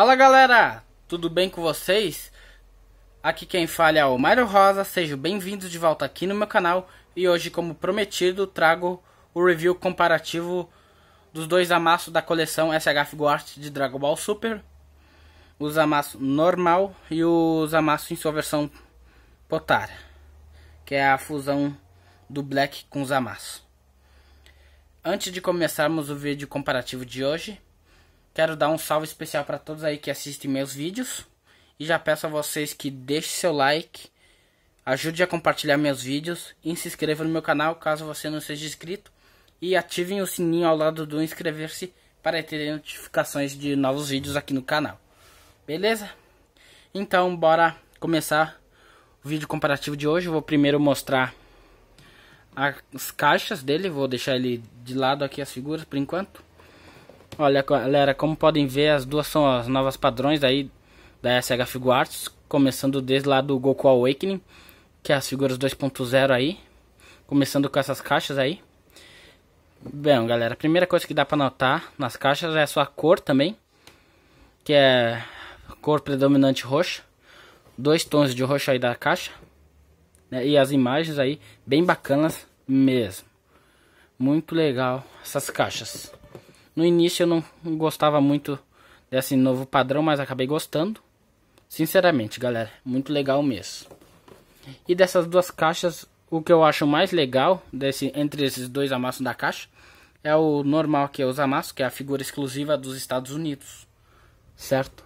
Fala galera, tudo bem com vocês? Aqui quem fala é o Mário Rosa, sejam bem-vindos de volta aqui no meu canal e hoje, como prometido, trago o review comparativo dos dois amassos da coleção SH Figure Art de Dragon Ball Super, os amassos normal e os amassos em sua versão Potara, que é a fusão do Black com os amassos. Antes de começarmos o vídeo comparativo de hoje, Quero dar um salve especial para todos aí que assistem meus vídeos. E já peço a vocês que deixem seu like, ajude a compartilhar meus vídeos e se inscreva no meu canal caso você não seja inscrito. E ativem o sininho ao lado do inscrever-se para terem notificações de novos vídeos aqui no canal. Beleza? Então, bora começar o vídeo comparativo de hoje. Eu vou primeiro mostrar as caixas dele, vou deixar ele de lado aqui as figuras por enquanto. Olha galera, como podem ver, as duas são as novas padrões aí da SH Figuarts, começando desde lá do Goku Awakening, que é as figuras 2.0 aí, começando com essas caixas aí. Bem, galera, a primeira coisa que dá para notar nas caixas é a sua cor também, que é cor predominante roxa, dois tons de roxo aí da caixa, né? e as imagens aí bem bacanas mesmo. Muito legal essas caixas. No início eu não gostava muito desse novo padrão, mas acabei gostando. Sinceramente, galera, muito legal mesmo. E dessas duas caixas, o que eu acho mais legal desse entre esses dois amassos da caixa é o normal que é o Zamaço, que é a figura exclusiva dos Estados Unidos, certo?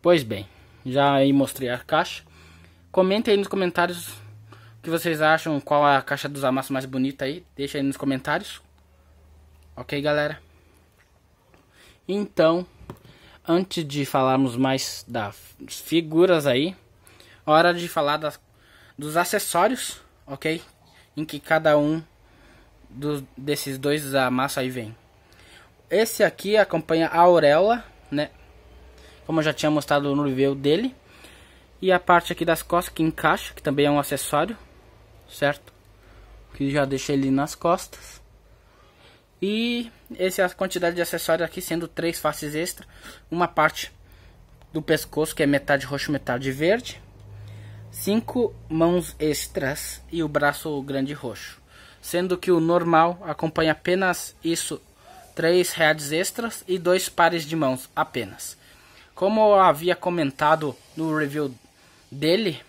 Pois bem, já aí mostrei a caixa. Comentem aí nos comentários o que vocês acham, qual a caixa dos amassos mais bonita aí. Deixa aí nos comentários. Ok, galera? Então, antes de falarmos mais das figuras aí, hora de falar das, dos acessórios, ok? Em que cada um dos, desses dois da massa aí vem. Esse aqui acompanha a auréola, né? Como eu já tinha mostrado no review dele. E a parte aqui das costas que encaixa, que também é um acessório, certo? Que já deixa ele nas costas. E essa a quantidade de acessórios aqui, sendo três faces extra. Uma parte do pescoço, que é metade roxo, metade verde. Cinco mãos extras e o braço grande roxo. Sendo que o normal acompanha apenas isso, três reais extras e dois pares de mãos apenas. Como eu havia comentado no review dele,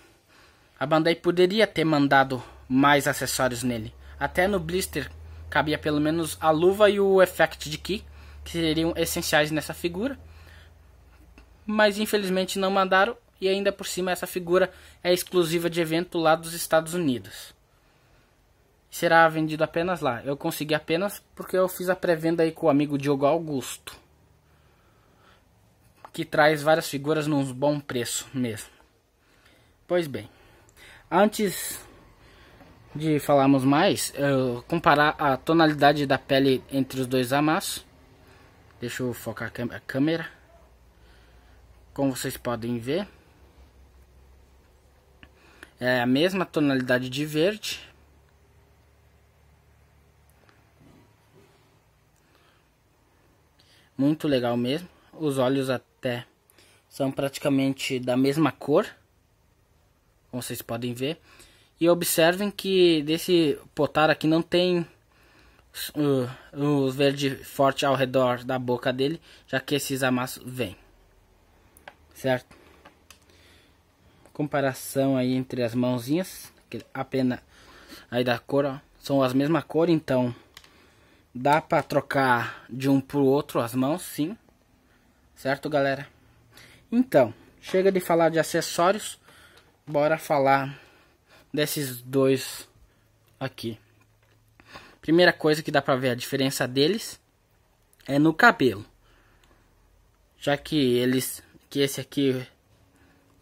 a Bandai poderia ter mandado mais acessórios nele. Até no blister cabia pelo menos a luva e o effect de ki, que seriam essenciais nessa figura. Mas infelizmente não mandaram e ainda por cima essa figura é exclusiva de evento lá dos Estados Unidos. Será vendido apenas lá. Eu consegui apenas porque eu fiz a pré-venda aí com o amigo Diogo Augusto. Que traz várias figuras num bom preço mesmo. Pois bem. Antes de falarmos mais, uh, comparar a tonalidade da pele entre os dois amassos. Deixa eu focar a câmera. Como vocês podem ver, é a mesma tonalidade de verde. Muito legal mesmo. Os olhos até são praticamente da mesma cor, como vocês podem ver. E observem que desse potar aqui não tem uh, os verde forte ao redor da boca dele, já que esses amassos vêm. Certo? Comparação aí entre as mãozinhas, apenas a pena aí da cor, ó, são as mesma cor, então dá para trocar de um pro outro as mãos, sim. Certo, galera? Então, chega de falar de acessórios, bora falar desses dois aqui. Primeira coisa que dá pra ver a diferença deles é no cabelo. Já que eles que esse aqui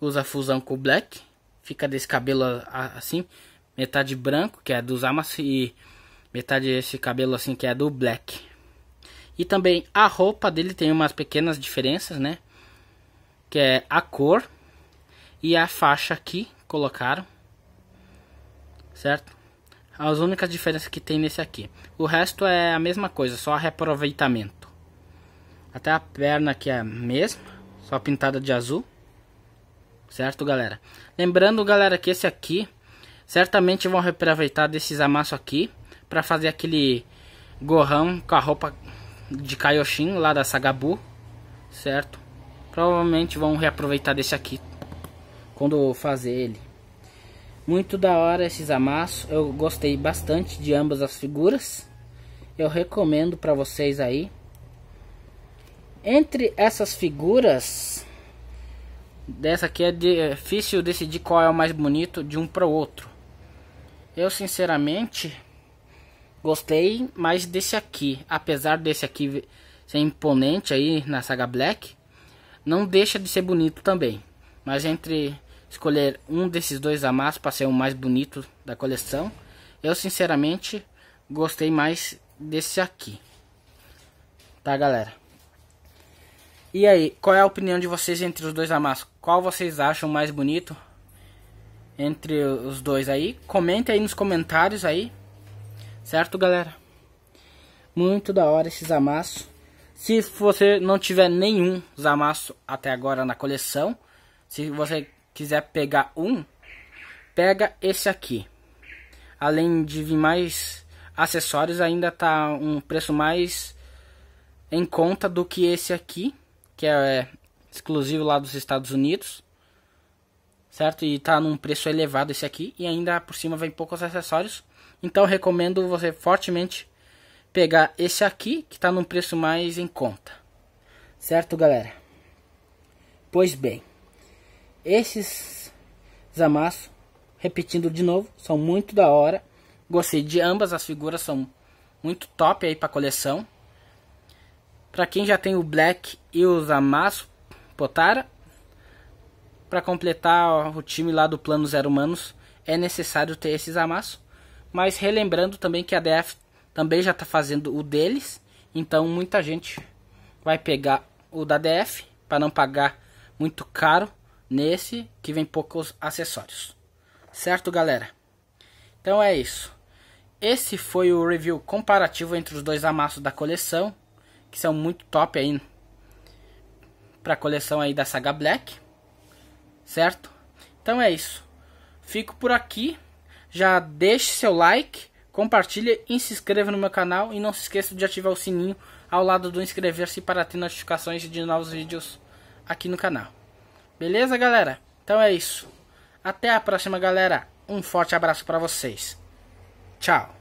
usa fusão com o black, fica desse cabelo assim, metade branco, que é dos Amas e metade desse cabelo assim que é do black. E também a roupa dele tem umas pequenas diferenças, né? Que é a cor e a faixa aqui colocaram certo? As únicas diferenças que tem nesse aqui. O resto é a mesma coisa, só reaproveitamento. Até a perna aqui é a mesma, só pintada de azul. Certo, galera? Lembrando, galera, que esse aqui, certamente vão reaproveitar desses amassos aqui, para fazer aquele gorrão com a roupa de Kaioshin lá da Sagabu, certo? Provavelmente vão reaproveitar desse aqui quando fazer ele. Muito da hora esses amassos, eu gostei bastante de ambas as figuras. Eu recomendo para vocês aí. Entre essas figuras, dessa aqui é, é difícil decidir qual é o mais bonito de um para o outro. Eu sinceramente gostei mais desse aqui, apesar desse aqui ser imponente aí na saga Black, não deixa de ser bonito também. Mas entre escolher um desses dois amassos para ser o mais bonito da coleção. Eu sinceramente gostei mais desse aqui. Tá, galera? E aí, qual é a opinião de vocês entre os dois amassos? Qual vocês acham mais bonito entre os dois aí? Comenta aí nos comentários aí. Certo, galera? Muito da hora esses amassos. Se você não tiver nenhum amassos até agora na coleção, se você quiser pegar um, pega esse aqui. Além de vir mais acessórios, ainda tá um preço mais em conta do que esse aqui, que é, é exclusivo lá dos Estados Unidos. Certo? E tá num preço elevado esse aqui e ainda por cima vem poucos acessórios. Então recomendo você fortemente pegar esse aqui que está num preço mais em conta. Certo, galera? Pois bem, esses zamassos, repetindo de novo, são muito da hora. Gostei de ambas as figuras, são muito top aí para coleção. Para quem já tem o Black e o Zamasu Potara, para completar o time lá do Plano Zero Humanos, é necessário ter esses amassos. Mas relembrando também que a DF também já está fazendo o deles, então muita gente vai pegar o da DF para não pagar muito caro nesse que vem poucos acessórios. Certo, galera? Então é isso. Esse foi o review comparativo entre os dois amassos da coleção, que são muito top aí para a coleção aí da saga Black. Certo? Então é isso. Fico por aqui. Já deixe seu like, compartilhe e se inscreva no meu canal e não se esqueça de ativar o sininho ao lado do inscrever-se para ter notificações de novos vídeos aqui no canal. Beleza, galera? Então é isso. Até a próxima, galera. Um forte abraço para vocês. Tchau.